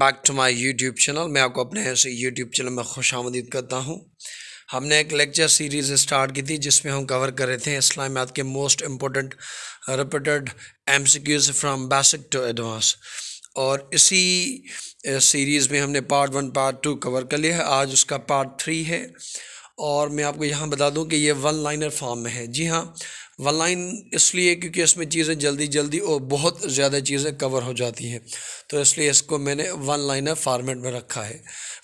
Back to my YouTube channel मैं आपको अपने ऐसे यूट्यूब चैनल में खुश आमदीद करता हूँ हमने एक लेक्चर सीरीज़ स्टार्ट की थी जिसमें हम कवर कर रहे थे इस्लामियात के most important repeated M from basic to advance और इसी सीरीज़ eh, में हमने part one part two cover कर लिया है आज उसका पार्ट थ्री है और मैं आपको यहाँ बता दूँ कि ये वन लाइनर फॉर्म में है जी हाँ वन लाइन इसलिए क्योंकि इसमें चीज़ें जल्दी जल्दी और बहुत ज़्यादा चीज़ें कवर हो जाती हैं तो इसलिए इसको मैंने वन लाइनर फॉर्मेट में रखा है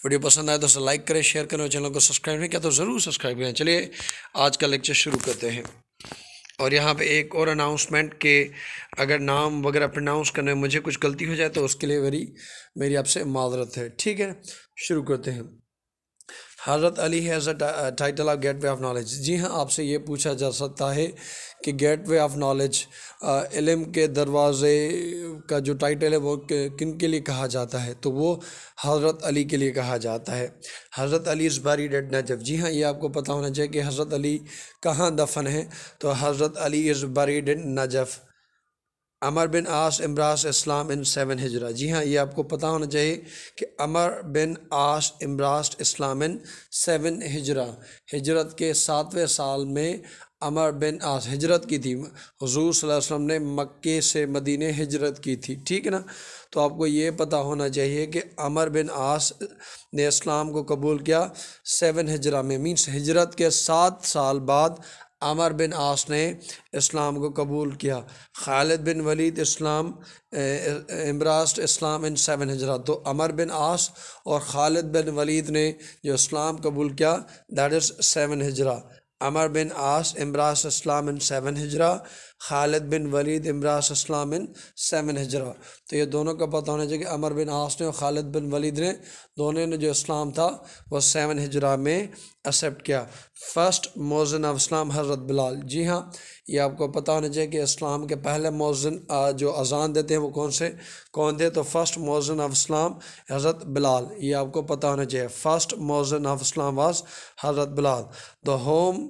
वीडियो पसंद आए तो उसे लाइक करें शेयर करें और चैनल को सब्सक्राइब करें क्या तो ज़रूर सब्सक्राइब करें चलिए आज का लेक्चर शुरू करते हैं और यहाँ पे एक और अनाउंसमेंट के अगर नाम वगैरह प्रनाउंस करने में मुझे कुछ गलती हो जाए तो उसके लिए वरी मेरी आपसे माजरत है ठीक है शुरू करते हैं Hazrat Ali has title of gateway of knowledge जी हाँ आपसे ये पूछा जा सकता है कि गेट वे ऑफ नॉलेज इलम के दरवाज़े का जो टाइटल है वो किन के लिए कहा जाता है तो वो हज़रत अली के लिए कहा जाता है हज़रत Ali is buried Najaf जी हाँ ये आपको पता होना चाहिए कि हज़रत अली कहाँ दफन है तो हज़रत Ali is buried Najaf Amr bin Aas embraced Islam in seven Hijra जी हाँ ये आपको पता होना चाहिए कि अमर bin Aas embraced Islam in seven हिजरा हिजरत के सातवें साल में अमर बिन आस हिजरत की थी हजूर वसल्लम ने मक्के से मदीने हिजरत की थी ठीक है ना तो आपको ये पता होना चाहिए कि अमर बिन आस ने इस्लाम को कबूल किया सेवन हिजरा में मीन्स हिजरत के सात साल बाद अमर बिन आस ने इस्लाम को कबूल किया Khalid bin Walid Islam embraced Islam in seven Hijra तो अमर बिन आस और खालिद बिन वलीद ने जो इस्लाम कबूल किया that is seven Hijra Amr bin Aas embraced Islam in seven Hijra Khalid bin Walid embraced Islam in seven Hijra तो ये दोनों का पता होना चाहिए कि अमर बिन आस ने और खालिद बिन वलीद ने दोनों ने जो इस्लाम था वो सेवन हजरा में एक्सेप्ट किया फ़र्स्ट मोजन ऑफ इस्लाम हजरत बिलाल जी हाँ ये आपको पता होना चाहिए कि इस्लाम के पहले मोजन जो अजान देते हैं वो कौन से कौन थे तो फ़र्स्ट मोजन ऑफ इस्लाम हज़रत बिलाल ये आपको पता होना चाहिए first muezzin of Islam was Hazrat Bilal the home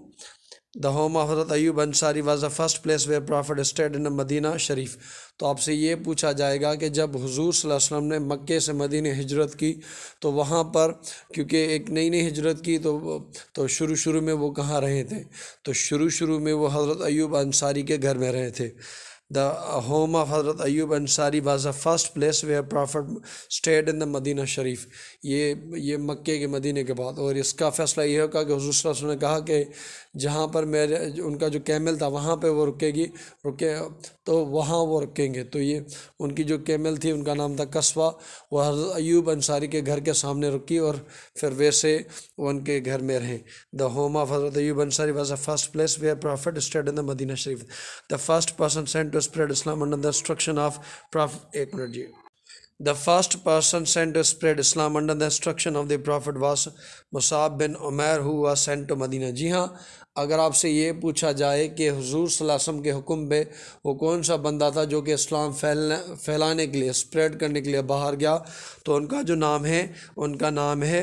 the home of Hazrat Ayub Ansari was the first place where prophet stayed in Medina Sharif तो आपसे ये पूछा जाएगा कि जब हुजूर वसल्लम ने मक्के से मदीने हिजरत की तो वहाँ पर क्योंकि एक नई नई हिजरत की तो तो शुरू शुरू में वो कहाँ रहे थे तो शुरू शुरू में वो हज़रत अयूब अंसारी के घर में रहे थे The home of Hazrat Ansari Ansari was the first place where Prophet stayed in the Medina Sharif. ये ये मक्के के मदीने के बाद और इसका फ़ैसला ये होगा कि हजूर ने कहा कि जहाँ पर मेरे उनका जो कैमल था वहाँ पे वो रुकेगी रुके तो वहाँ वो रुकेंगे तो ये उनकी जो कैमल थी उनका नाम था कस्बा वह हजरत अयूब अंसारी के घर के सामने रुकी और फिर वैसे उनके घर में रहें the home of Hazrat Ayub Ansari was a first place where prophet stayed in the Medina Sharif the first person sent to spread Islam under the instruction of Prophet. एक मिनट The first person sent to spread Islam under the instruction of the Prophet was Musab bin Umair who was sent to Medina. जी हाँ अगर आपसे ये पूछा जाए कि हजूर सलासम के हुक्म पे वो कौन सा बंदा था जो कि इस्लाम फैलने फैलाने के लिए स्प्रेड करने के लिए बाहर गया तो उनका जो नाम है उनका नाम है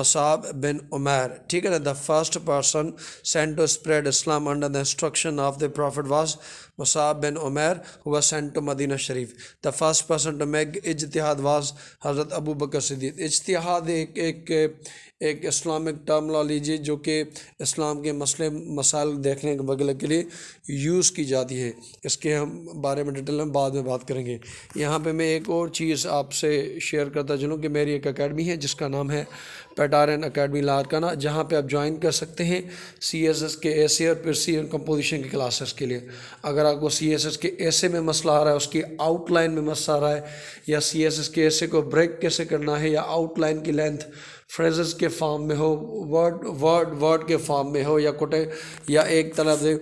मसाब बिन उमैर ठीक है ना the first person sent to spread Islam under the instruction of the prophet was Musab bin Umair वह sent to Medina Sharif the first person to make इजतहाद वाज हज़रत अबू बकर सदीक इजतहाद एक एक एक इस्लामिक टर्म ला लीजिए जो कि इस्लाम के मसले मसाइल देखने के बगल के लिए यूज़ की जाती है इसके हम बारे में डिटेल में बाद में बात करेंगे यहाँ पे मैं एक और चीज़ आपसे शेयर करता चलूँ कि मेरी एक अकेडमी है जिसका नाम है पेटारन अकेडमी लारकाना जहाँ पे आप ज्वाइन कर सकते हैं सी एस एस के ऐसे और फिर सी कंपोजिशन की क्लासेस के लिए अगर आपको सी एस एस के ऐसे में मसला आ रहा है उसकी आउटलाइन में मसला आ रहा है या सी एस एस के ऐसे को ब्रेक कैसे करना है या आउटलाइन की लेंथ फ्रेजेस के फॉर्म में हो वर्ड वर्ड वर्ड के फॉर्म में हो या कोटे या एक तरह से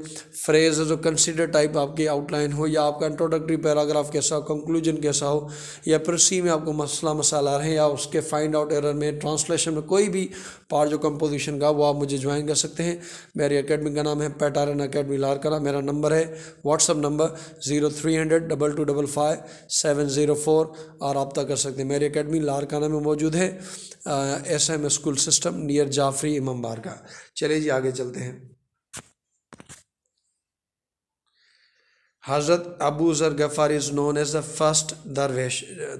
फ्रेज जो कंसिडर टाइप आपकी आउटलाइन हो या आपका इंट्रोडक्टरी पैराग्राफ कैसा हो कंक्लूजन कैसा हो या फिर सी में आपको मसला मसाला आ रहे हैं या उसके फाइंड आउट एरर में ट्रांसलेशन में कोई भी पार्ट जो कंपोजिशन का वो आप मुझे ज्वाइन कर सकते हैं मेरी अकेडमी का नाम है पैटारन अकेडमी लारकरा मेरा नंबर है WhatsApp number zero three hundred double two double five seven zero four और रबता कर सकते हैं मेरी अकेडमी लारकाना में मौजूद है S M school system near Jafri Imam Bargah चले जी आगे चलते हैं Hazrat Abu Zar Ghaffar is known as the first dervish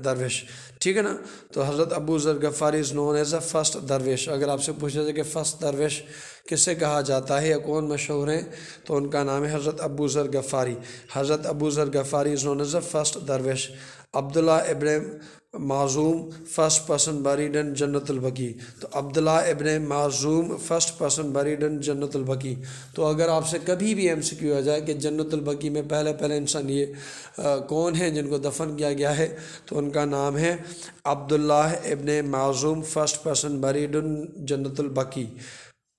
dervish ठीक है ना तो Hazrat Abu Zar Ghaffar is known as the first dervish अगर आपसे पूछा जाए कि फ़र्स्ट दरवेश किसे कहा जाता है या कौन मशहूर हैं तो उनका नाम है हज़रत Abu Zar गफ़ारी Hazrat Abu Zar Ghaffari is known as the first dervish Abdullah Ibrahim Mazun first person buried in Jannat al Baqi तो Abdullah ibn Mazun first person buried in Jannat al Baqi तो अगर आपसे कभी भी एम सी क्यू आ जाए कि जन्नतलबकी में पहले पहले इंसान ये आ, कौन है जिनको दफन किया गया है तो उनका नाम है Abdullah ibn Mazun first person buried in Jannat al Baqi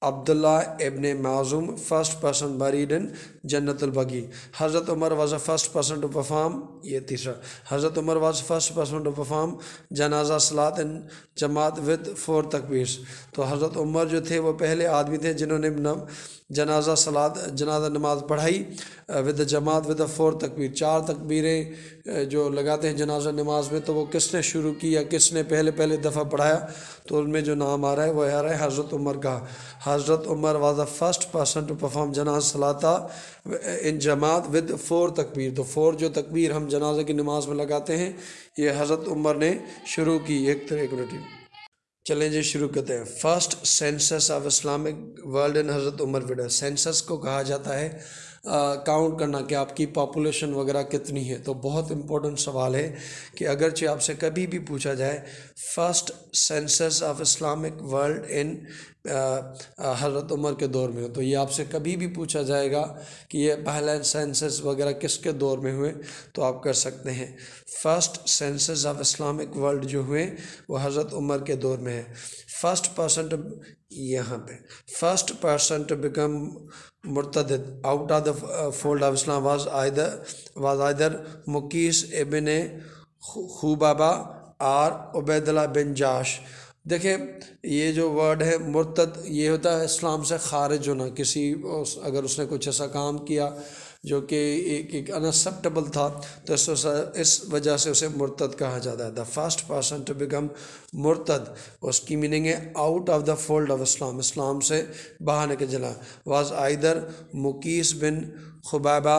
Abdullah ibn Mazun first person buried in Jannat al Baqi Hazrat Umar was first person to perform ये तीसरा Hazrat Umar was first person to perform जनाजा सलात इन जमात विद फोर तकबीर तो हज़रत उमर जो थे वो पहले आदमी थे जिन्होंने जनाजा सलाद जनाजा नमाज पढ़ाई विद जमात विद फोर तकबीर चार तकबीरें जो लगाते हैं जनाजा नमाज में तो वो किसने शुरू की या किसने पहले पहले दफ़ा पढ़ाया तो उनमें जो नाम आ रहा है वो आ रहा है हज़रत उमर का Hazrat Umar was first person to perform जनाज सलाता इन जमात विद फ़ोर तकबीर तो फ़ोर जो तकबीर हम जनाजे की नमाज में लगाते हैं ये हज़रत उमर ने शुरू की एक तरह एक चलें जी शुरू करते हैं first census of Islamic world in Hazrat Umar weeder census को कहा जाता है काउंट करना कि आपकी पॉपुलेशन वगैरह कितनी है तो बहुत इम्पोर्टेंट सवाल है कि अगरचे आपसे कभी भी पूछा जाए first census of Islamic world in Hazrat Umar के दौर में हो तो ये आपसे कभी भी पूछा जाएगा कि ये पहला सेंसस वगैरह किसके दौर में हुए तो आप कर सकते हैं first census of Islamic world जो हुए वो हज़रत उमर के दौर में है फर्स्ट पर्सन यहाँ पे फर्स्ट पर्सन टू बिकम मुर्तद out of the fold of Islam was either was either Muqis ibn Khubaba or Ubaidullah bin Jahsh देखिए ये जो वर्ड है मुर्तद ये होता है इस्लाम से खारिज होना किसी उस, अगर उसने कुछ ऐसा काम किया जो कि एक, एक अनएक्सेप्टेबल था तो इस इस वजह से उसे मुर्तद कहा जाता है the first person to become मुर्तद उसकी मीनिंग है out of the fold of Islam Islam से बाहर निकल जला वाज आइदर मुकीस बिन खुबाबा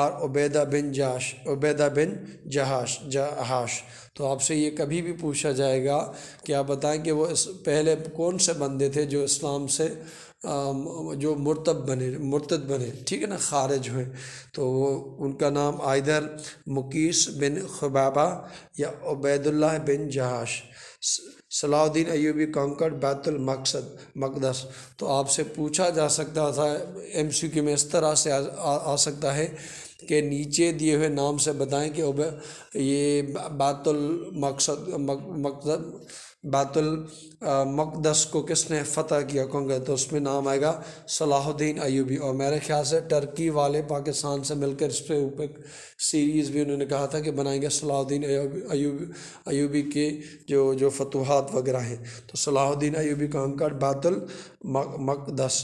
और उबैदा बिन जाश उबैदा बिन जहाश जहाश तो आपसे ये कभी भी पूछा जाएगा कि आप बताएं कि वो इस पहले कौन से बंदे थे जो इस्लाम से जो मुरतब बने मुरतद बने ठीक है ना खारिज हुए तो वो उनका नाम आयदर मुकीस बिन खबाबा या उबैदुल्ला बिन जहाश सलाउद्दीन अयूबी कंकड़ बैतुल मकसद मकदस तो आपसे पूछा जा सकता था एम सी क्यू में इस तरह से आ, आ, आ सकता है के नीचे दिए हुए नाम से बताएं कि ये बातुल मकसद मकसद बातुल मकदस को किसने फ़तह किया कहूँगा तो उसमें नाम आएगा सलाहुद्दीन अयूबी और मेरे ख्याल से टर्की वाले पाकिस्तान से मिलकर इस पर ऊपर सीरीज़ भी उन्होंने कहा था कि बनाएंगे सलाहुद्दीन अयूबी अयूबी के जो जो फतवाहत वगैरह हैं तो सलाहुद्दीन अयूबी का अंकड़ Baitul Maqdis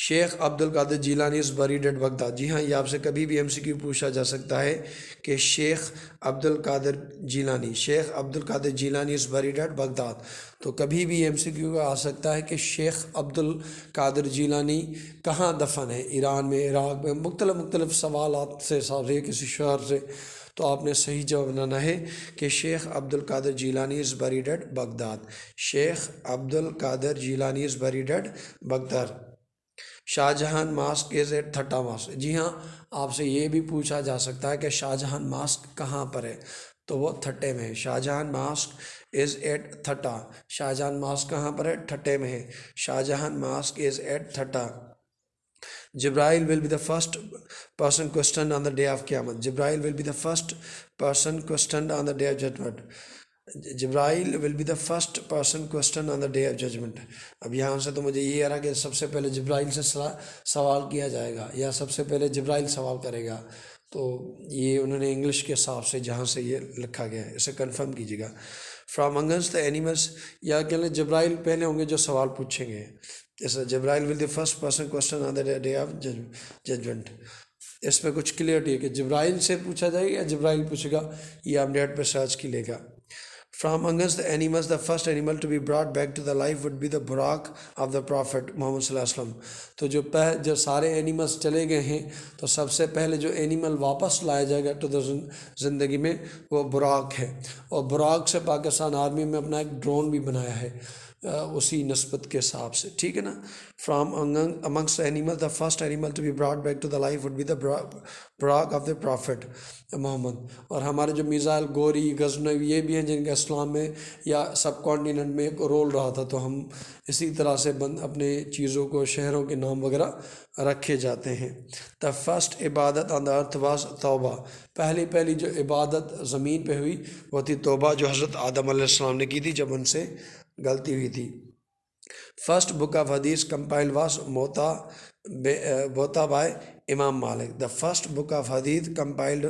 Sheikh Abdul Qadir Jilani is buried at Baghdad जी हाँ ये आपसे कभी भी एमसीक्यू पूछा जा सकता है कि Sheikh Abdul Qadir Jilani Sheikh Abdul Qadir Jilani is buried at Baghdad तो कभी भी एमसीक्यू का आ सकता है कि शेख अब्दुल कादिर जीलानी कहाँ दफन है ईरान में इराक़ में मुख्तल मुख्तलिफ सवाल से हिसाब से किसी शहर से तो आपने सही जवाब बनाना है कि Sheikh Abdul Qadir Jilani is buried at Baghdad Sheikh Abdul Qadir Jilani is buried at Baghdad Shahjahan mosque is at Thatta mosque जी हाँ आपसे ये भी पूछा जा सकता है कि शाहजहान मास्क कहाँ पर है तो वो थट्टे में है Shahjahan mosque is at Thatta Shahjahan mosque कहाँ पर है थट्टे में है Shahjahan mosque is at Thatta Jibrail will be the first person question on the day of क्यामत Jibrail will be the first person question on the day of judgement Jibrail will be the first person question on the day of judgement अब यहाँ से तो मुझे ये आ रहा कि सबसे पहले जब्राइल से सवाल किया जाएगा या सबसे पहले जब्राइल सवाल करेगा तो ये उन्होंने इंग्लिश के हिसाब से जहाँ से ये लिखा गया है इसे कन्फर्म कीजिएगा फ्राम अंगंस द एनिमल्स या कह लें जब्राइल पहले होंगे जो सवाल पूछेंगे जैसे Jibrail will the first person question on the day of judgement इसमें कुछ क्लियरिटी है कि जब्राइल से पूछा जाएगा या जब्राइल पूछेगा ये आप नेट पर सर्च की लेगा From amongst the animals, the first animal to be brought back to the life would be the burak of the Prophet Mohammad तो जो पह जो सारे एनिमल्स चले गए हैं तो सबसे पहले जो एनिमल वापस लाया जाएगा तो ज़िंदगी में वो बुराक है और बुराक से पाकिस्तान आर्मी में अपना एक ड्रोन भी बनाया है उसी नस्बत के हिसाब से ठीक है ना from amongst animal the first animal to be brought back to the life would be the of the prophet Muhammad और हमारे जो मिज़ाइल गोरी गजन ये भी हैं जिनका इस्लाम में या सब कॉन्टीनेंट में एक रोल रहा था तो हम इसी तरह से बंद अपने चीज़ों को शहरों के नाम वगैरह रखे जाते हैं द फर्स्ट इबादत ऑन द अर्थ वास तोबा पहली पहली जो इबादत ज़मीन पर हुई वो थी तोबा जो हज़रत आदम आसमाम ने की थी जब उनसे गलती हुई थी first book of hadith compile was Muwatta by Imam Malik the first book of hadith compiled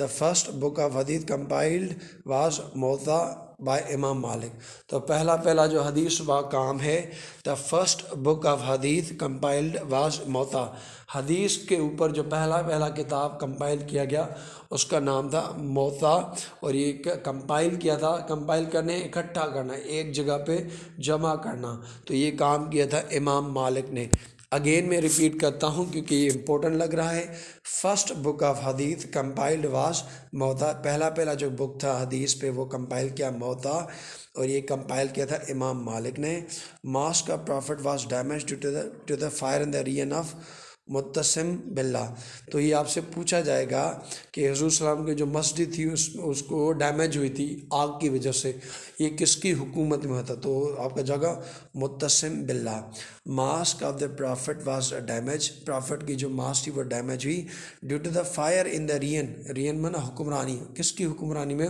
the first book of hadith compiled was Muwatta bye Imam मालिक तो पहला पहला जो हदीस व काम है the first book of hadith compiled was Muwatta हदीस के ऊपर जो पहला पहला किताब कंपाइल किया गया उसका नाम था मोता और ये कंपाइल किया था कंपाइल करने इकट्ठा करना एक जगह पे जमा करना तो ये काम किया था इमाम मालिक ने अगेन मैं रिपीट करता हूँ क्योंकि ये इम्पोर्टेंट लग रहा है first book of hadith compiled was Muwatta पहला पहला जो बुक था हदीस पे वो कंपाइल किया मोता और ये कंपाइल किया था इमाम मालिक ने मास्क का prophet was damage to the to the fire in the reign of Mutasim Billah तो ये आपसे पूछा जाएगा कि हजूर सलाम की जो मस्जिद थी उस उसको डैमेज हुई थी आग की वजह से ये किसकी हुकूमत में होता तो आपका जगह मुतसम बिल्ला mosque of the prophet was damage prophet की जो मास्क थी वो डैमेज हुई due to the fire in the reign reign ना हुक्मरानी किसकी हुक्मरानी में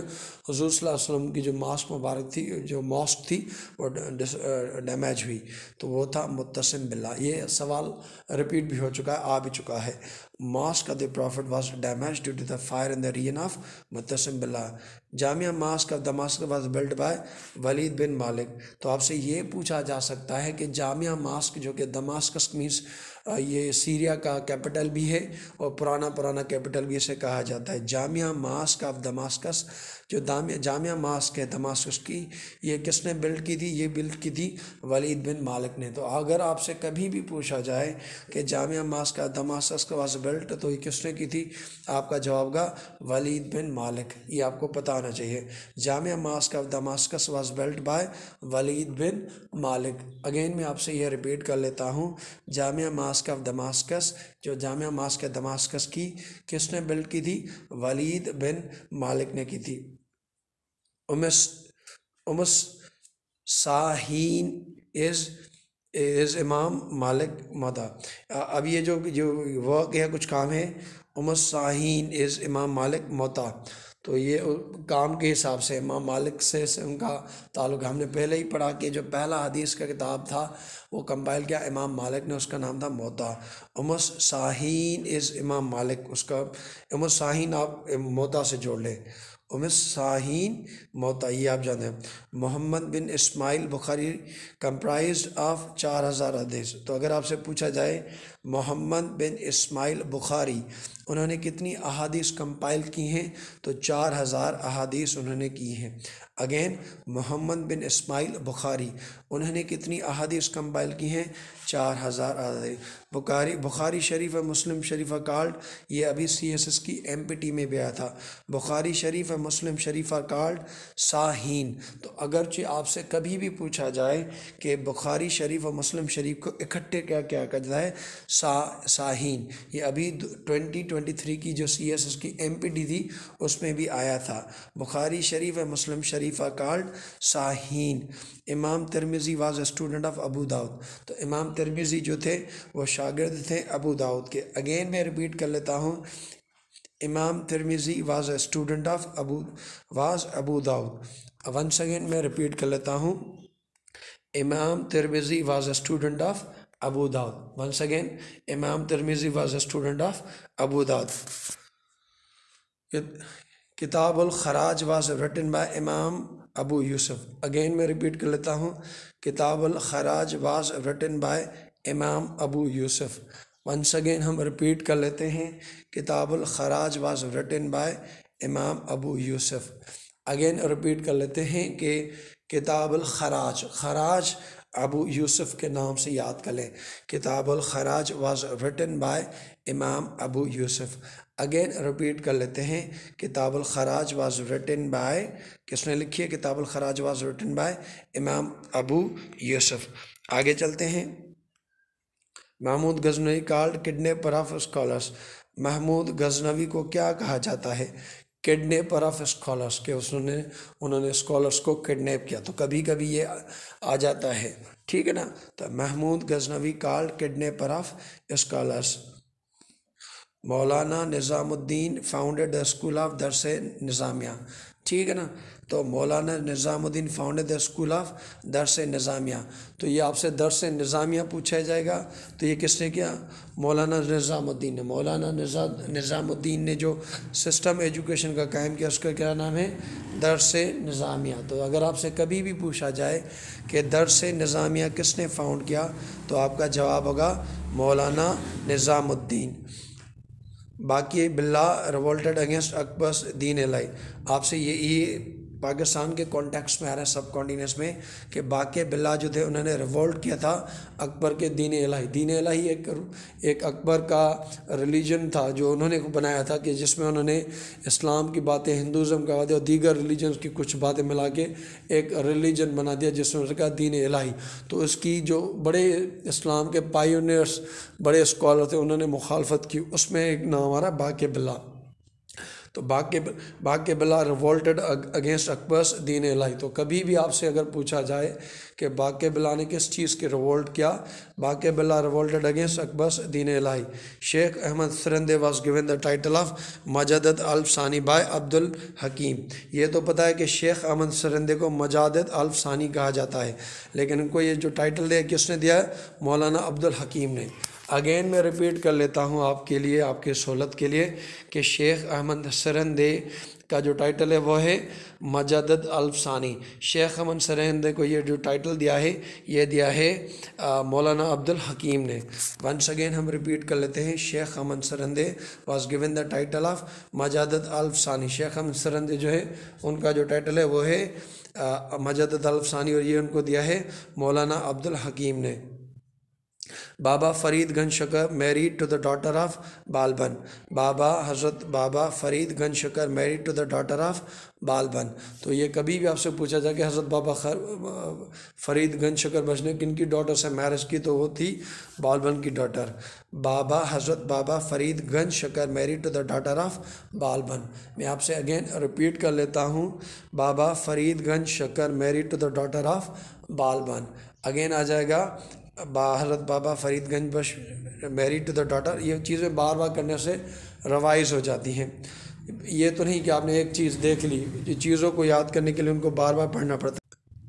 हजूर सलाम की जो मास्क मुबारक थी जो मॉस्क थी वो डैमेज हुई तो वो था मुतसम बिल्ला ये सवाल रिपीट भी हो चुका चुका है आ भी चुका है mosque of the Prophet was damaged due to the fire in the region of Mutasim Billah. mosque of damascus was built by walid bin malik to aap se ye pucha ja sakta hai ki jamia mosque jo कि damascus means ये Syria का capital भी है और पुराना पुराना capital भी इसे कहा जाता है जामिया मास्क ऑफ दमास्कस जो दामिया जामिया मास्क है दमास्कस की ये किसने बिल्ड की थी ये बिल्ड की थी वलीद बिन मालिक ने तो अगर आपसे कभी भी पूछा जाए कि जामिया मास्क ऑफ दमास्कस का वाज बेल्ट तो ये किसने की थी आपका जवाब गा वलीद बिन मालिक ये आपको पता होना चाहिए जामिया mosque of Damascus was built by Walid bin Malik again मैं आपसे यह रिपीट कर लेता हूँ जामिया मास्क ऑफ दमास्कस जो जामिया मास्क है दमास्कस की किसने बिल्ड की थी वलीद बिन मालिक ने की थी उमस उमस साहीन इज़ इज़ इमाम मालिक मादा अब ये जो जो वर्क है कुछ काम है उमर साहिन इज़ इमाम मालिक मोता तो ये काम के हिसाब से इमाम मालिक से, से उनका ताल्लुक हमने पहले ही पढ़ा कि जो पहला हदीस का किताब था वो कंपाइल किया इमाम मालिक ने उसका नाम था मोता उमर साहिन इज़ इमाम मालिक उसका उमर साहिन आप मोता से जोड़ लें उमर साहिन मोता आप जानते हैं Muhammad bin Ismail Bukhari comprise of चार हज़ार हदीस तो अगर आपसे पूछा जाए मोहम्मद बिन इस्माइल बुखारी उन्होंने कितनी अहादीस कंपाइल की हैं तो चार हज़ार अहादीस उन्होंने की हैं again Muhammad bin Ismail Bukhari उन्होंने कितनी अहादीस कंपाइल की हैं चार हज़ार अहादी बुखारी बुखारी शरीफ और मुस्लिम शरीफा कार्ड ये अभी सी एस एस की एम पी टी में भी आया था बुखारी शरीफ और मुस्लिम शरीफा कार्ड साहीन तो अगरचे आपसे कभी भी पूछा जाए कि बुखारी शरीफ और मुस्लिम शरीफ को इकट्ठे क्या क्या कर जाए सा साहीन ये अभी ट्वेंटी ट्वेंटी थ्री की जो सी एस एस की एम पी टी थी उसमें भी आया था बुखारी शरीफ और मुस्लिम शरीफ खलीफा कार्ड शाहीन Imam Tirmizi was student of Abu Dawud तो इमाम तिरमिज़ी जो थे वो शागिर्द थे अबू दाऊद के अगेन मैं रिपीट कर लेता हूँ Imam Tirmizi was student of Abu was Abu Dawud one second मैं रिपीट कर लेता हूँ Imam Tirmizi was student of Abu Dawud once again Imam Tirmizi was student of Abu Dawud Al Kharaj was written by Imam Abu Yusuf again मैं repeat कर लेता हूँ Al Kharaj was written by Imam Abu Yusuf once again हम repeat कर लेते हैं Al Kharaj was written by Imam Abu Yusuf again repeat कर लेते हैं कि अल खराज खराज अबू यूसुफ के नाम से याद कर लें Al Kharaj was written by Imam Abu Yusuf again repeat कर लेते हैं Kitabul Kharaj was written by किसने लिखी है Kitabul Kharaj was written by Imam Abu Yusuf आगे चलते हैं Mahmud Ghaznavi called kidnapper of scholars Mahmud Ghaznavi को क्या कहा जाता है किडनेपर ऑफ स्कॉलर्स के उसने उन्होंने स्कॉलर्स को किडनेप किया तो कभी कभी ये आ जाता है ठीक है ना तो Mahmud Ghaznavi called kidnapper of scholars Maulana Nizamuddin founded the school of Dars Nizamiya ठीक है ना तो Maulana Nizamuddin founded the school of Dars Nizamiya तो ये आपसे दरस निज़ामिया पूछा जाएगा तो ये किसने किया मौलाना निज़ामुद्दीन ने मौलाना निज़ामुद्दीन ने जो सिस्टम एजुकेशन का कायम किया उसका क्या नाम है दरस निज़ामिया तो अगर आपसे कभी भी पूछा जाए कि दरस निज़ामिया किसने फाउंड किया तो आपका जवाब होगा मौलाना निज़ामुद्दीन बाकी बिल्ला रिवोल्टेड अगेंस्ट अकबस दीन एलाई आपसे ये, ये पाकिस्तान के कॉन्टेक्स्ट में आ रहा है सब कॉन्टीनेंस में कि बाक़ बिल्ला जो थे उन्होंने रिवोल्ट किया था अकबर के दीन अलाही दीन इलाही एक एक अकबर का रिलीजन था जो उन्होंने बनाया था कि जिसमें उन्होंने इस्लाम की बातें हिंदुज़म का बातें और दीगर रिलीजन की कुछ बातें मिला के एक रिलीजन बना दिया जिसमें उन्होंने कहा दीन इलाही तो उसकी जो बड़े इस्लाम के पायोनियर्स बड़े इस्कॉलर थे उन्होंने मुखालफत की उसमें एक नाम आ रहा है बाक़ बिल्ला तो बाग के बाग के बला रिवोल्टेड अगेंस्ट अकबर्स दीन लाई तो कभी भी आपसे अगर पूछा जाए कि बाग के बला ने किस चीज़ के रिवोल्ट किया बाग के बला revolted against Akbar's Din Ilahi Sheikh Ahmad Sirhindi was given the title of Mujaddid Alf Sani by Abdul हकीम ये तो पता है कि शेख अहमद सरंदे को मजादत अल्फ सानी कहा जाता है लेकिन इनको ये जो टाइटल दिया किसने दिया है मौलाना अब्दुल हकीम ने अगेन मैं रिपीट कर लेता हूँ आपके लिए आपके सहूलत के लिए कि शेख अहमद दे का जो टाइटल है वह है मजदद अल्फसानी शेख अमन सरहंदे को ये जो टाइटल दिया है ये दिया है मौलाना अब्दुल हकीम ने वंस अगेन हम रिपीट कर लेते हैं Sheikh Ahmad Sirhindi was given the title of Mujaddid Alf Sani Sheikh Ahmad Sirhindi जो है उनका जो टाइटल है वो है मजदद अल्फसानी और ये उनको दिया है मौलाना अब्दुल हकीम ने Baba Farid Ganj Shakar married to the daughter of Balban Baba Hazrat Baba Farid Ganj Shakar married to the daughter of Balban तो ये कभी भी आपसे पूछा जाए कि हजरत बाबा खर फरीद गन शकर बश ने किन की डॉटर से मैरिज की तो वो थी बालबन की daughter Baba Hazrat Baba Farid Ganj Shakar married to the daughter of Balban मैं आपसे अगेन रिपीट कर लेता हूँ Baba Farid Ganj Shakar married to the daughter of Balban again आ जाएगा बाहरत बाबा फरीदगंज बश मैरिड टू द डॉटर ये चीज़ें बार बार करने से रवाइज हो जाती हैं ये तो नहीं कि आपने एक चीज़ देख ली चीज़ों को याद करने के लिए उनको बार बार पढ़ना पड़ता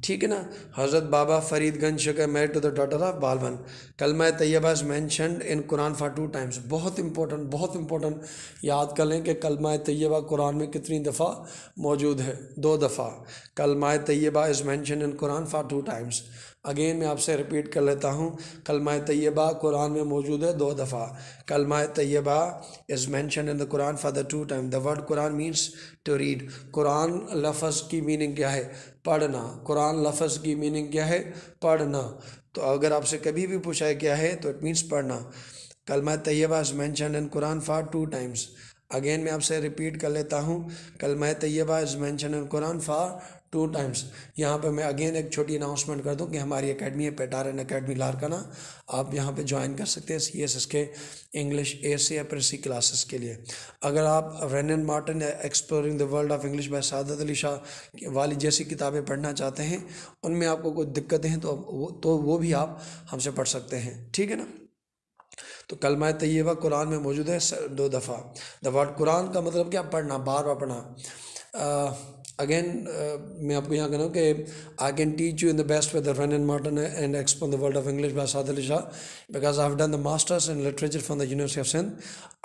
ठीक है ना Hazrat Baba Faridganj Shakar married to the daughter of Balban कलमा तैयबा is mentioned in Quran for two times बहुत इंपॉर्टेंट बहुत इंपॉर्टेंट याद कर लें कि कलमा तैयबा कुरान में कितनी दफ़ा मौजूद है दो दफ़ा कलमा तैयबा is mentioned in Quran for two times again मैं आपसे रिपीट कर लेता हूँ कलमा तय्यबा कुरान में मौजूद है दो दफ़ा कलमा तय्यबा is mentioned in the Quran for the two time the word Quran means to read Quran लफ्ज़ की मीनिंग क्या है पढ़ना कुरान लफ्ज़ की मीनिंग क्या है पढ़ना तो अगर आपसे कभी भी पूछा क्या है तो इट मीन्स पढ़ना कलमा तय्यबा is mentioned in Quran for two times again मैं आपसे रिपीट कर लेता हूँ कलमा तय्यबा is mentioned in Quran for two times यहाँ पे मैं अगेन एक छोटी अनाउंसमेंट कर दूँ कि हमारी अकेडमी है पेटारन अकेडमी लारकाना आप यहाँ पे ज्वाइन कर सकते हैं सी एस एस के English A C P C classes के लिए अगर आप रेनन मार्टन या exploring the world of English by Saadat Ali Shah वाली जैसी किताबें पढ़ना चाहते हैं उनमें आपको कोई दिक्कतें हैं तो वो तो वो भी आप हमसे पढ़ सकते हैं ठीक है ना तो कलमा तयबा कुरान में मौजूद है दो दफ़ा द वर्ड कुरान का मतलब क्या पढ़ना बार बार पढ़ना अगेन uh, मैं आपको यहाँ कह रहा हूँ कि I can teach you in the best way the Wren and Martin and expo the world of English by Saad Shah because I have done the masters in literature from the university of Sindh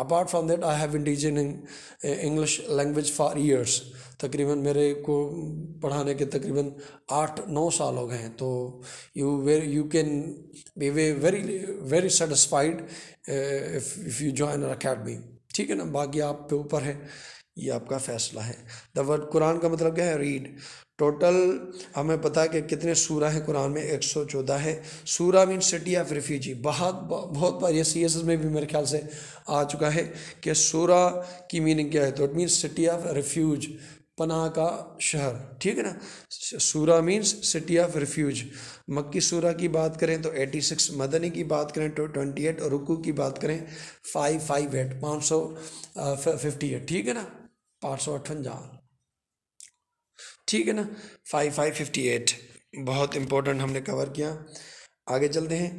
apart from that I have been teaching in English language for years तकरीबन मेरे को पढ़ाने के तकरीबन आठ नौ साल हो गए हैं तो you where you can be way very very satisfied if you join our academy ठीक है ना बाकी आप पे ऊपर है ये आपका फैसला है द वर्ड कुरान का मतलब क्या है रीड टोटल हमें पता है कि कितने सूरा हैं कुरान में 114 है सूरा मीन सिटी ऑफ रिफ्यूजी बहुत बहुत बार ये सी एस में भी मेरे ख्याल से आ चुका है कि सूरा की मीनिंग क्या है तो it means city of refuge पनाह का शहर ठीक है ना सूरा मीन्स सिटी ऑफ रिफ्यूज मक्की सूरा की बात करें तो 86 मदनी की बात करें तो 28 और रुकू की बात करें 558 558 ठीक है ना पाँच सौ अठवंजा ठीक है ना फाइव फाइव फिफ्टी एट बहुत इम्पोर्टेंट हमने कवर किया आगे चलते हैं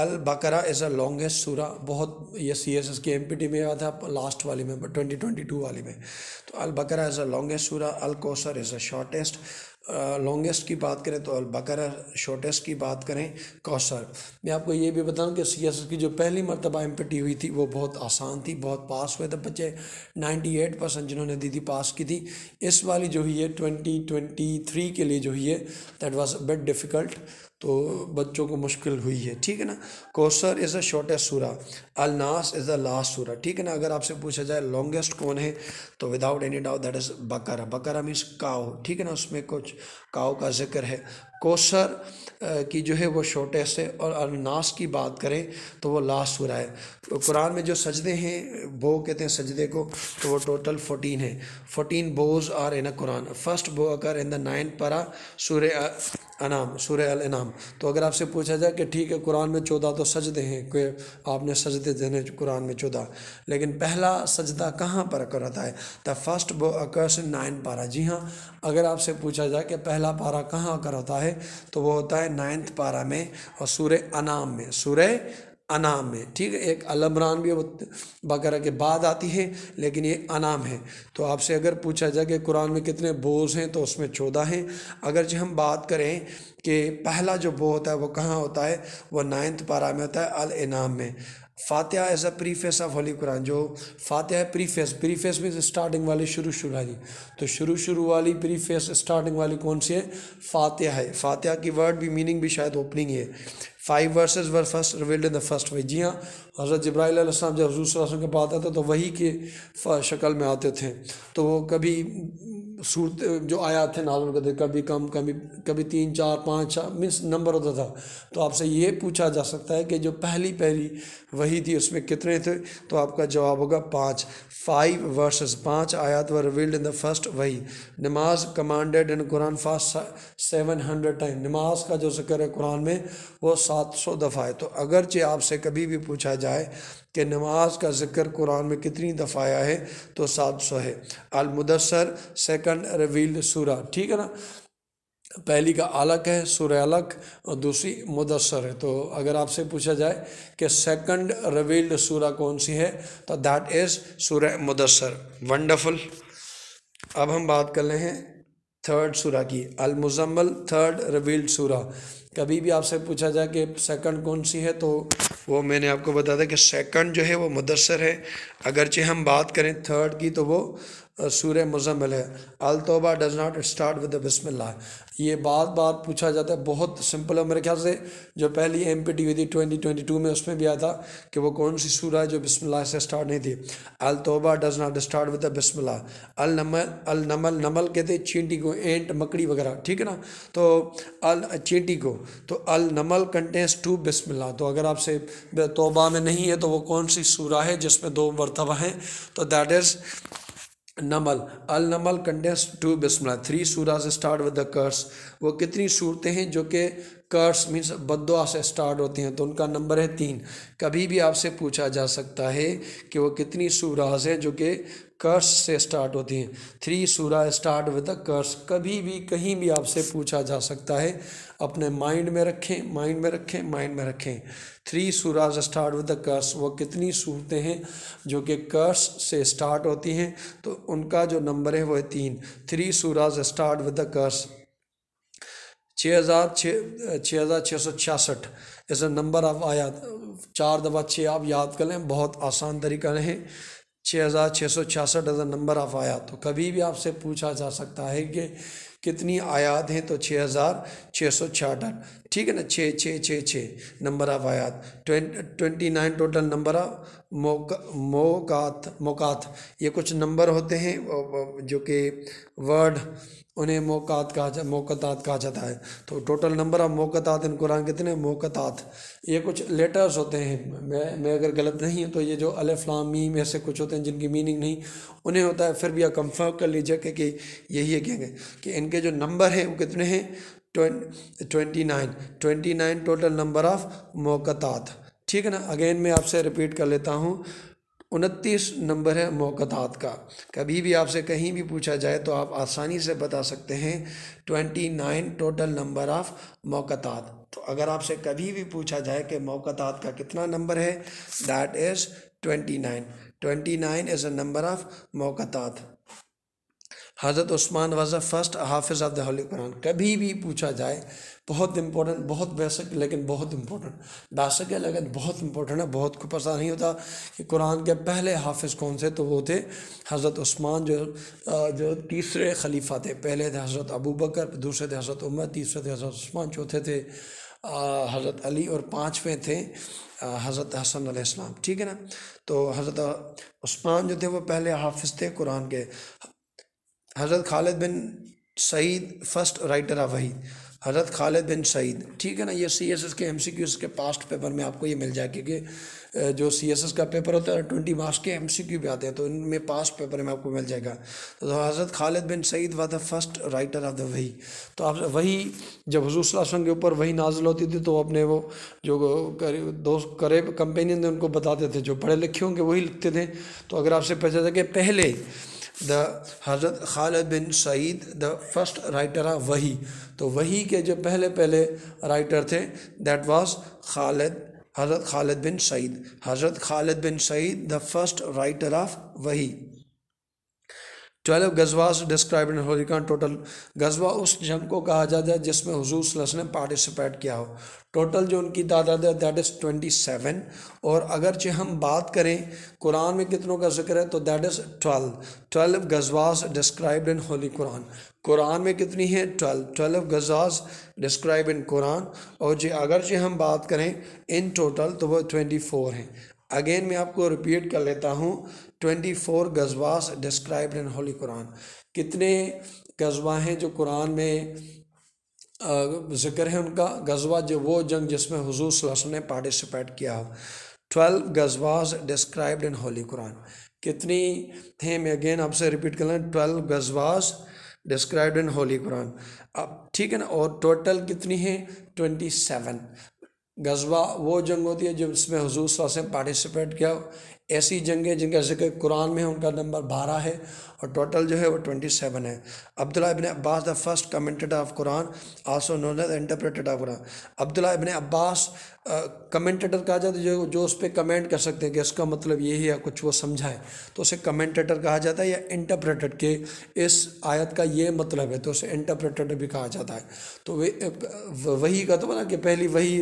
अल बकरा इज़ अ लॉन्गेस्ट सूरा बहुत ये सी एस एस के एम पी टी में आया था लास्ट वाले में ट्वेंटी ट्वेंटी टू वाले में तो अल बकरा इज़ अ लॉन्गेस्ट सूरा अल कोसर इज़ अ शॉर्टेस्ट लॉन्गेस्ट की बात करें तो अल बकरा शॉर्टेस्ट की बात करें कौसर मैं आपको ये भी बताऊं कि सी एस एस की जो पहली मरतबा एम पी टी हुई थी वो बहुत आसान थी बहुत पास हुए थे बच्चे नाइन्टी एट परसेंट जिन्होंने दी थी पास की थी इस वाली जो हुई है ट्वेंटी ट्वेंटी थ्री के लिए जो हुई है दैट वॉज बेट डिफ़िकल्ट तो बच्चों को मुश्किल हुई है ठीक है ना कौसर इज़ अ शॉर्टेस्ट सूरा अलनास इज़ द लास्ट सूरा ठीक है ना अगर आपसे पूछा जाए लॉन्गेस्ट कौन है तो without any doubt that is बकरा बकरा मीन्स काओ ठीक है ना उसमें कुछ काओ का जिक्र है कोसर की जो है वो शॉर्टेस्ट है और अनास की बात करें तो वो लास्ट सूरा है तो कुरान में जो सजदे हैं बो कहते हैं सजदे को तो वो टोटल फोटीन है fourteen bows are in a Quran first bow occur in the nine परा सूर अनाम सूर अल इनाम तो अगर आपसे पूछा जाए कि ठीक है कुरान में चौदह तो सजदे हैं कि आपने सजदे देने कुरान में चौदह लेकिन पहला सजदा कहाँ पर करता है the first bow occurs nine पारा जी हाँ अगर आपसे पूछा जाए कि पहला पारा कहाँ आकर होता है तो वो होता है नाइन्थ पारा में और सूर्य अनाम में सूर्य अनाम में ठीक है एक अलमरान भी बकरा के बाद आती है लेकिन ये अनाम है तो आपसे अगर पूछा जाए कि कुरान में कितने बोझ हैं तो उसमें चौदह हैं अगर जो हम बात करें कि पहला जो बो होता है वो कहाँ होता है वो नाइन्थ पारा में होता है अल इनाम में फातिहा as a preface of holy Quran जो फातिहा है प्रीफेस प्रीफेस में स्टार्टिंग वाली शुरू शुरू आई हाँ तो शुरू शुरू वाली प्रीफेस स्टार्टिंग वाली कौन सी है फातिहा है फातिहा की वर्ड भी मीनिंग भी शायद ओपनिंग है five verses were first revealed in the first वही जी हाँ हज़रत जब्राईसम जब हजूर वसम के पास आता तो वही के शक्ल में आते थे तो वो कभी सूरत जो आया थे नाजुल करते कभी कम कभी कभी तीन चार पाँच मीन्स नंबर होता था तो आपसे ये पूछा जा सकता है कि जो पहली पहली वही थी उसमें कितने थे तो आपका जवाब होगा पाँच फाइव वर्सेस पाँच आयात व रिवील्ड इन द फर्स्ट वही नमाज commanded in Quran fast seven hundred time नमाज का जो जिक्र है कुरान में वो सात सौ दफ़ा है तो अगरचे आपसे कभी भी पूछा जाए कि नमाज का जिक्र कुरान में कितनी दफ़ा आया है तो सात सौ है अलमुदसर सेकंड रवील सूरा ठीक है ना पहली का अलग है सुर अलग और दूसरी मुदसर है तो अगर आपसे पूछा जाए कि सेकंड रवील्ड सूरा कौन सी है तो दैट इज़ सुर मुदसर वंडरफुल अब हम बात कर रहे हैं थर्ड सूरा की अलमुजम्मल थर्ड रवील्ड सूरा कभी भी आपसे पूछा जाए कि सेकंड कौन सी है तो वो मैंने आपको बताया दें कि सेकंड जो है वो मदसर है अगरचे हम बात करें थर्ड की तो वो सूर्य मुजम्मिल है अल तोबा डज़ नॉट स्टार्ट विद बसमिल्ला ये बात बात पूछा जाता है बहुत सिंपल है मेरे ख्याल से जो पहली एम पी टी हुई थी ट्वेंटी ट्वेंटी टू में उसमें भी आया था कि वो कौन सी सूर है जो बिस्मिल्लाह से स्टार्ट नहीं थी अल तोबा डज़ नॉट स्टार्ट विद बसमिल्ला अल नमल अल नमल नमल कहते चींटी को एंट मकड़ी वगैरह ठीक है ना तो अल चींटी को तो अल नमल कंटेंस टू बिस्मिल्लाह तो अगर आपसे तोबा में नहीं है तो वो कौन सी सूरा है जिसमें दो मरतबा हैं तो दैट इज़ नमल अल नमल कंडेंस टू बिस्मिल्लाह थ्री सूरा से स्टार्ट विद द कर्स वो कितनी सूरतें हैं जो कि कर्स मीन्स बदुआ से स्टार्ट होती हैं तो उनका नंबर है तीन कभी भी आपसे पूछा जा सकता है कि वो कितनी सूराज हैं जो कि कर्स से स्टार्ट होती हैं थ्री सूरा स्टार्ट विद द कर्स कभी भी कहीं भी आपसे पूछा जा सकता है अपने माइंड में रखें माइंड में रखें माइंड में रखें three surahs start with the curse वो कितनी सूरतें हैं जो कि कर्स से स्टार्ट होती हैं तो उनका जो नंबर है वो है तीन three surahs start with the curse छः हज़ार छः हज़ार छः सौ छियासठ नंबर ऑफ आयात चार दफ़ा छः आप याद कर लें बहुत आसान तरीका है छः हज़ार छः सौ छियासठ एज नंबर ऑफ आयात तो कभी भी आपसे पूछा जा सकता है कि कितनी आयात हैं तो छः हज़ार छः सौ छियासठ ठीक है ना छः छः छः छः नंबर ऑफ आयात twenty nine total number of मोका मोकात मोकात ये कुछ नंबर होते हैं जो कि वर्ड उन्हें मौक़ात कहा जा मौकतात कहा जाता है तो टोटल नंबर ऑफ मौकतात इन कुरान कितने मौकतात ये कुछ लेटर्स होते हैं मैं मैं अगर गलत नहीं हूँ तो ये जो अलफ़लामी मीम ऐसे कुछ होते हैं जिनकी मीनिंग नहीं उन्हें होता है फिर भी आप कंफर्म कर लीजिए कि, कि यही है कहेंगे कि इनके जो नंबर हैं वो कितने हैं twenty nine twenty nine total number of मौकतात ठीक है ना अगेन मैं आपसे रिपीट कर लेता हूँ उनतीस नंबर है मौकदात का कभी भी आपसे कहीं भी पूछा जाए तो आप आसानी से बता सकते हैं twenty nine total number of मौकदात तो अगर आपसे कभी भी पूछा जाए कि मौकदात का कितना नंबर है that is twenty nine twenty nine is a number of मौकदात हज़रत उस्मान वज़ा फ़र्स्ट हाफिज़ ऑफ द होली कुरान कभी भी पूछा जाए बहुत इंपॉर्टेंट बहुत बेसिक लेकिन बहुत इंपॉर्टेंट बेसिक है लेकिन बहुत इंपॉर्टेंट है बहुत को पता नहीं होता कि कुरान के पहले हाफिज़ कौन से तो वो थे हज़रत उस्मान जो जो तीसरे खलीफा थे पहले थे हज़रत अबू बकर दूसरे थे हज़रत उमर तीसरे थे हज़रत उस्मान चौथे थे हज़रत अली और पाँचवें थे हज़रत हसन अलैहिस्सलाम ठीक है ना तो हज़रत उस्मान जो थे वो पहले हाफिज़ थे कुरान के Hazrat Khalid bin Saeed first writer of वहीद हज़रत खालिद बिन सईद ठीक है ना ये सी एस एस के एम सी क्यूज़ के पास्ट पेपर में आपको ये मिल जाए क्योंकि जो सी एस एस का पेपर होता है ट्वेंटी मार्क्स के एम सी क्यू भी आते हैं तो इनमें पास्ट पेपर में आपको मिल जाएगा तो हज़रत Khalid bin Saeed was the first writer of the वही तो आप वही जब हजूर के ऊपर वही नाजिल होती थी तो अपने वो जो करीब दोस्त करे कंपेनियन थे उनको बताते थे जो पढ़े लिखे होंगे वही लिखते थे तो अगर आपसे पूछा जाए कि पहले the Hazrat Khalid bin Saeed the first writer of वही तो वही के जो पहले पहले राइटर थे दैट वाज खालिद हज़रत Khalid bin Saeed Hazrat Khalid bin Saeed the first writer of वही twelve ghazwas describe in holy total गजवा उस जंग को कहा जाता है जिसमें हजूर ने पार्टिसिपेट किया हो टोटल जो उनकी तादाद है दैट इज़ ट्वेंटी सेवन और अगरचे हम बात करें कुरान में कितनों का जिक्र है तो that is twelve twelve ghazwas describe in Holi Quran Quran में कितनी है twelve twelve ghazwas describe in Quran और जी अगरचे हम बात करें इन टोटल तो वह ट्वेंटी फोर हैं अगेन मैं आपको रिपीट कर लेता हूँ twenty four ghazwas describe in Holi Quran कितने गजबा हैं जो कुरान में जिक्र है उनका गजबा जो वो जंग जिसमें हजूर वसम ने पार्टिसिपेट किया हो ट्वेल्व गजबाज डिस्क्राइब्ड इन होली कुरान कितनी थे मैं अगेन आपसे रिपीट कर लें ट्वेल्व गजबाज डिस्क्राइब्ड इन होली कुरान अब ठीक है ना और टोटल कितनी है ट्वेंटी सेवन गजबा वो जंग होती है जिसमें हजूर ने पार्टिसिपेट किया ऐसी जंगें जिनका जिक्र कुरान में है उनका नंबर बारह है और टोटल जो है वो ट्वेंटी सेवन है Abdullah ibn Abbas the first commented of Quran also known as interpreted of Quran Abdullah ibn Abbas commentator कहा जाता है जो जो उस पर कमेंट कर सकते हैं कि इसका मतलब ये है या कुछ वो समझाए तो उसे कमेंटेटर कहा जाता है या इंटरप्रेटर के इस आयत का ये मतलब है तो उसे इंटरप्रेटर भी कहा जाता है तो वे वही का तो ना कि पहली वही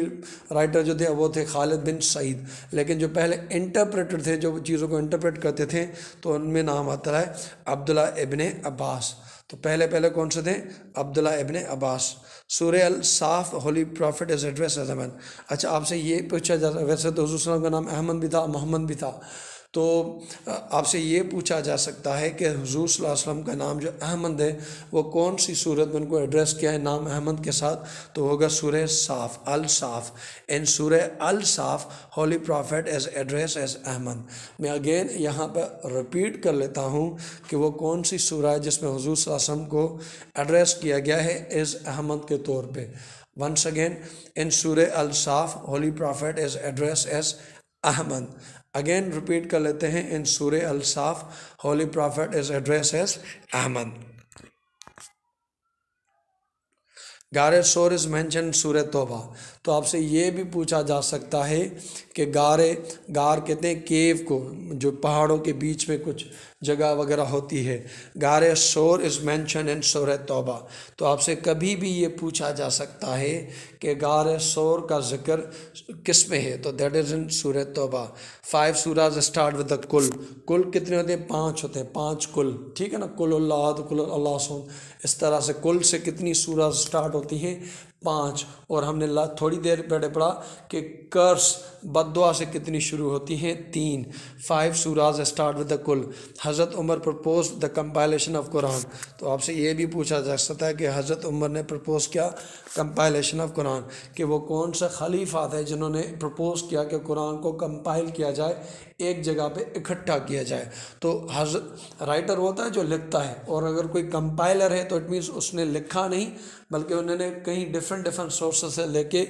राइटर जो थे वो थे खालिद बिन सईद लेकिन जो पहले इंटरप्रेटर थे जो चीज़ों को इंटरप्रेट करते थे तो उनमें नाम आता है अब्दुल्ला इबन अब्बास तो पहले पहले कौन से थे अब्दुल्ला इबन अब्बास सूर्य साफ holy prophet as address as अच्छा आपसे ये पूछा जाता है वैसे तो हजूसम का नाम अहमद भी था मोहम्मद भी था तो आपसे ये पूछा जा सकता है कि हजूर वसल्लम का नाम जो अहमद है वो कौन सी सूरत में उनको एड्रेस किया है नाम अहमद के साथ तो होगा सुरह साफ अल साफ एंड सुरह अल साफ holy prophet as address as Ahmad मैं अगेन यहाँ पर रिपीट कर लेता हूँ कि वो कौन सी सूरह है जिसमें हजूर वसल्लम को एड्रेस किया गया है एज अहमद के तौर पर once again in surah al-saf holy prophet as addressed as again repeat कर लेते हैं इन सूर अलसाफ holy prophet is address as Ahmad गारे शोर इज़ मैंशन सूर तोबा तो आपसे ये भी पूछा जा सकता है कि गारे गार कहते हैं केव को जो पहाड़ों के बीच में कुछ जगह वगैरह होती है गार शोर इज़ मैंशन इन शोर तोबा तो आपसे कभी भी ये पूछा जा सकता है कि गार शोर का जिक्र किस में है तो दैट इज़ इन सूर तोबा five surahs start with the कुल कुल कितने होते हैं पाँच होते हैं पाँच कुल ठीक है ना कुल अल्लाह तो कुल अल्लाह सुन इस तरह से कुल से कितनी सूरज स्टार्ट होती हैं पाँच और हमने थोड़ी देर पहले पढ़ा कि कर्स बदुआ से कितनी शुरू होती हैं तीन five surahs start with the कुल Hazrat Umar propose the compilation of Quran तो आपसे ये भी पूछा जा सकता है कि हज़रत उमर ने प्रपोज किया कंपाइलेशन ऑफ कुरान कि वो कौन सा खलीफा थे जिन्होंने प्रपोज किया कि कुरान को कंपाइल किया जाए एक जगह पे इकट्ठा किया जाए तो हजरत राइटर होता है जो लिखता है और अगर कोई कंपाइलर है तो इट मीन्स उसने लिखा नहीं बल्कि उन्होंने कहीं डिफरेंट डिफरेंट सोर्सेस से लेके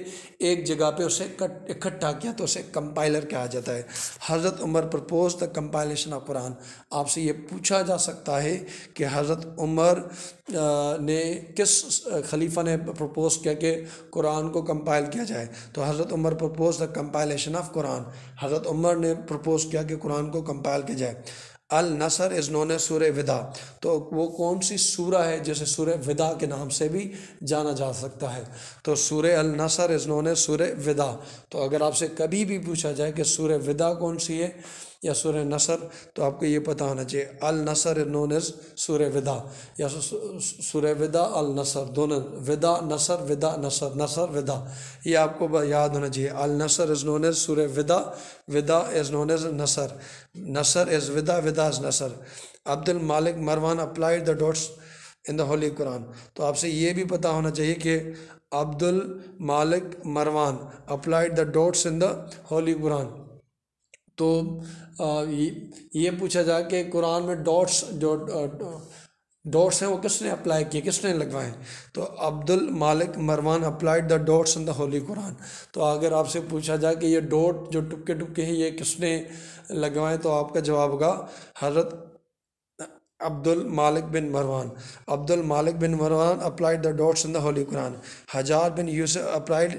एक जगह पे उसे इकट्ठा किया तो उसे कंपाइलर कहा जाता है हज़रत Umar propose the compilation of Quran आपसे ये पूछा जा सकता है कि हज़रत उमर ने किस खलीफा ने प्रपोज किया कि कुरान को कंपाइल किया जाए तो हज़रत Umar propose the compilation of Quran हज़रत उमर ने प्रपोज किया कि कुरान को कंपाइल किया जाए अल नसर इज़ नोन ए विदा तो वो कौन सी सूरा है जिसे सूर्य विदा के नाम से भी जाना जा सकता है तो सूर्य अल नसर इज़ नोन ए विदा तो अगर आपसे कभी भी पूछा जाए कि सूर्य विदा कौन सी है या सूर्य नसर तो आपको ये पता होना चाहिए अल नसर नोन एज सूर्य विदा या सूर्य विदा अल नसर दोनों विदा नसर विदा नसर नसर विदा ये आपको याद होना चाहिए al Nasr is known as Surah Wida Wida is known as Nasr Nasr is Wida Wida is Nasr Abdul Malik Marwan applied the dots in the Holi Quran तो आपसे ये भी पता होना चाहिए कि Abdul Malik Marwan applied the dots in the Holi Quran तो ये पूछा जाए कि कुरान में डॉट्स जो डॉट्स हैं वो किसने अप्लाई किए किसने लगवाए तो Abdul Malik Marwan applied the dots in the Holi Quran तो अगर आपसे पूछा जाए कि ये डॉट जो टुपके टुपके हैं ये किसने लगवाएं तो आपका जवाब होगा हजरत Abdul Malik bin Marwan Abdul Malik bin Marwan applied the dots in the Holi Quran Hajjaj bin Yusuf applied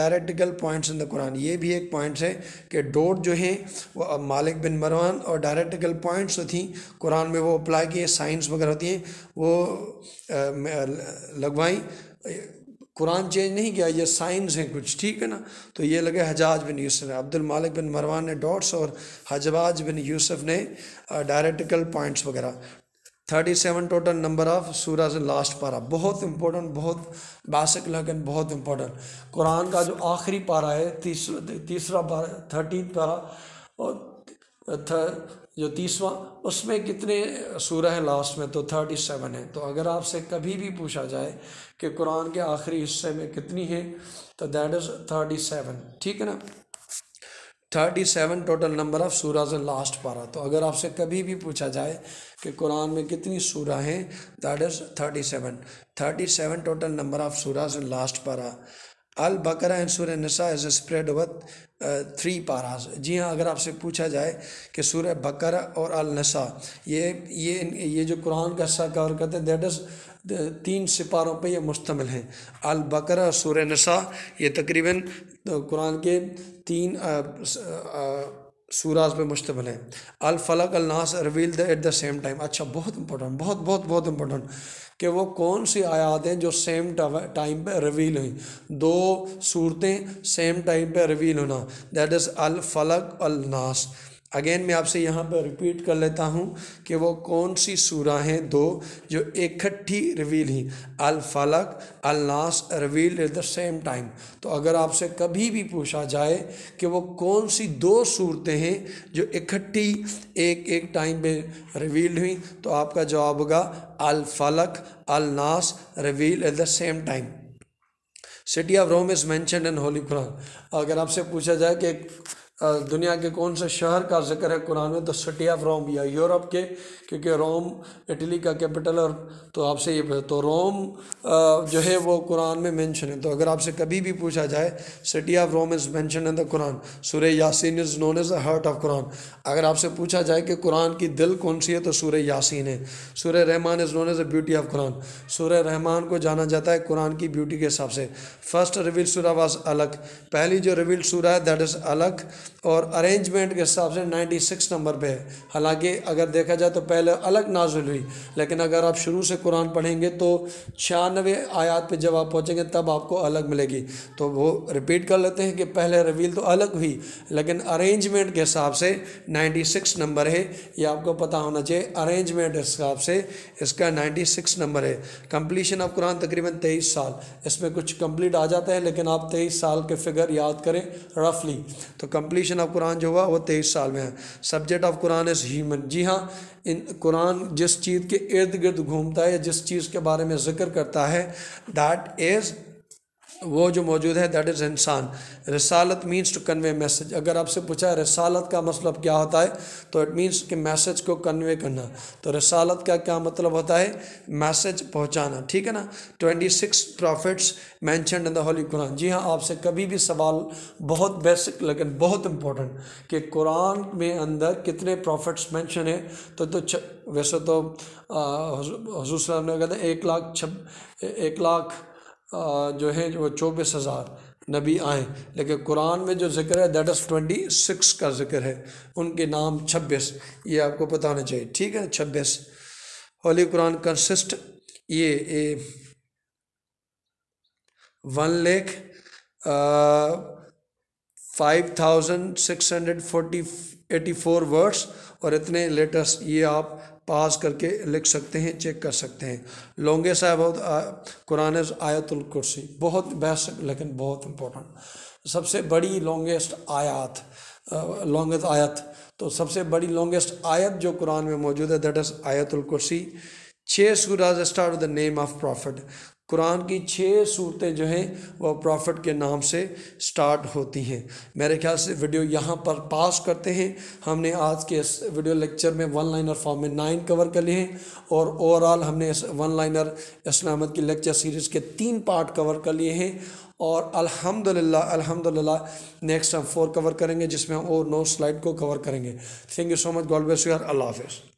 diacritical points in the Quran ये भी एक पॉइंट है कि डॉट जो है वो मालिक बिन मरवान और डायरेक्टिकल पॉइंट्स जो थी कुरान में वो अप्लाई किए साइंस वगैरह होती हैं वो लगवाई कुरान चेंज नहीं किया ये साइंस हैं कुछ ठीक है ना तो ये लगे हजाज बिन यूसुफ ने अब्दुल मालिक बिन मरवान ने डॉट्स और हजवाज बिन यूसुफ ने डायरेक्टिकल पॉइंट्स वगैरह thirty seven total number of surahs से लास्ट पारा बहुत इंपॉर्टेंट बहुत बासिक लगन बहुत इंपॉर्टेंट कुरान का जो आखिरी पारा है तीसरा तीसरा पारा थर्टीन पारा और जो तीसवा उसमें कितने सूरह है लास्ट में तो थर्टी सेवन है तो अगर आपसे कभी भी पूछा जाए कि कुरान के आखिरी हिस्से में कितनी है तो दैट इज़ थर्टी सेवन ठीक है ना thirty seven total number of surahs last पारा तो अगर आपसे कभी भी पूछा जाए कि कुरान में कितनी सूरा हैं that is thirty seven thirty seven total number of surahs last पारा al Baqarah and Surah Nisa is spread over three paras जी हाँ अगर आपसे पूछा जाए कि सूर्य बकरा और अल नशा ये ये ये जो कुरान का हिस्सा कवर करते हैं दैट इज़ तीन सिपारों पे ये मुश्तमिल है अल बकरा सूर्य नशा ये तकरीबन तो कुरान के तीन सूराज पे मुश्तमिल है अल Falaq al Nas reveal the at the same time अच्छा बहुत इंपॉर्टेंट बहुत बहुत बहुत इंपॉर्टेंट कि वो कौन सी आयात हैं जो सेम टाइम पे रिवील हुई दो सूरतें सेम टाइम पे रिवील होना that is al Falaq al नास अगेन मैं आपसे यहाँ पर रिपीट कर लेता हूँ कि वो कौन सी सूरा हैं दो जो इकट्ठी रिवील हैं अल Falaq al Nas reveal at the same time तो अगर आपसे कभी भी पूछा जाए कि वो कौन सी दो सूरतें हैं जो इकट्ठी एक एक टाइम पे रिवील्ड हुई तो आपका जवाब होगा अल Falaq al Nas reveal at the same time city of Rome is mentioned in Holi Quran अगर आपसे पूछा जाए कि दुनिया के कौन से शहर का जिक्र है कुरान में तो सिटी ऑफ रोम या यूरोप के क्योंकि रोम इटली का कैपिटल और तो आपसे ये तो रोम जो है वो कुरान में मेंशन है तो अगर आपसे कभी भी पूछा जाए city of Rome is mention in the Quran Surah Yasin is known as the heart of Quran अगर आपसे पूछा जाए कि कुरान की दिल कौन सी है तो सूर्य यासीन है Surah Rahman is known as the beauty of Quran Surah Rahman को जाना जाता है कुरान की ब्यूटी के हिसाब से फर्स्ट रिवील सूरा वाज अलग पहली जो रिवील सूरा है दैट इज़ अलग और अरेंजमेंट के हिसाब से 96 नंबर पे है हालांकि अगर देखा जाए तो पहले अलग नाजुल हुई लेकिन अगर आप शुरू से कुरान पढ़ेंगे तो छियानवे आयात पे जब आप पहुँचेंगे तब आपको अलग मिलेगी तो वो रिपीट कर लेते हैं कि पहले रिवील तो अलग हुई लेकिन अरेंजमेंट के हिसाब से 96 नंबर है ये आपको पता होना चाहिए अरेंजमेंट हिसाब से इसका नाइन्टी नंबर है कंप्लीशन ऑफ कुरान तकरीबन तेईस साल इसमें कुछ कंप्लीट आ जाता है लेकिन आप तेईस साल के फिगर याद करें रफली तो कम्प्लीट कंप्लीशन ऑफ कुरान जो हुआ वो तेईस साल में है subject of Quran is human जी हाँ इन कुरान जिस चीज़ के इर्द गिर्द घूमता है या जिस चीज़ के बारे में जिक्र करता है दैट इज़ वो जो मौजूद है दैट इज़ इंसान रसालत मीन्स टू कन्वे मैसेज अगर आपसे पूछा है रसालत का मतलब क्या होता है तो इट मीन्स कि मैसेज को कन्वे करना तो रसालत का क्या मतलब होता है मैसेज पहुंचाना ठीक है ना twenty six prophets mention in the Holi Quran जी हाँ आपसे कभी भी सवाल बहुत बेसिक लेकिन बहुत इंपॉर्टेंट कि कुरान में अंदर कितने प्रॉफिट्स मैंशन है तो, तो वैसे तो हजूर ने कहा था एक लाख छब एक लाख जो है वो चौबीस हज़ार नबी आए लेकिन कुरान में जो जिक्र है दैट इज़ ट्वेंटी सिक्स का जिक्र है उनके नाम छब्बीस ये आपको पता होना चाहिए ठीक है छब्बीस होली कुरान कंसिस्ट ये ए, one lakh five thousand six hundred forty eighty four words और इतने लेटर्स ये आप पास करके लिख सकते हैं चेक कर सकते हैं लोंगे साहब कुरान आयतुल कुर्सी बहुत बेस्ट लेकिन बहुत इम्पोर्टेंट सबसे बड़ी लॉन्गेस्ट आयात लॉन्गेस्ट आयत तो सबसे बड़ी लॉन्गेस्ट आयत जो कुरान में मौजूद है दैट इज़ आयतुल कुर्सी छः surahs start the name of prophet Quran की छः सूरतें जो हैं वह प्रॉफिट के नाम से स्टार्ट होती हैं मेरे ख्याल से वीडियो यहाँ पर पास करते हैं हमने आज के इस वीडियो लेक्चर में वन लाइनर फॉर्म में नाइन कवर कर लिए हैं और ओवरऑल हमने इस वन लाइनर इस्लामत की लेक्चर सीरीज़ के तीन पार्ट कवर कर लिए हैं और अल्हम्दुलिल्लाह अल्हम्दुलिल्लाह नेक्स्ट हम फोर कवर करेंगे जिसमें हम और नौ स्लाइड को कवर करेंगे thank you so much God bless you Allah हाफिज़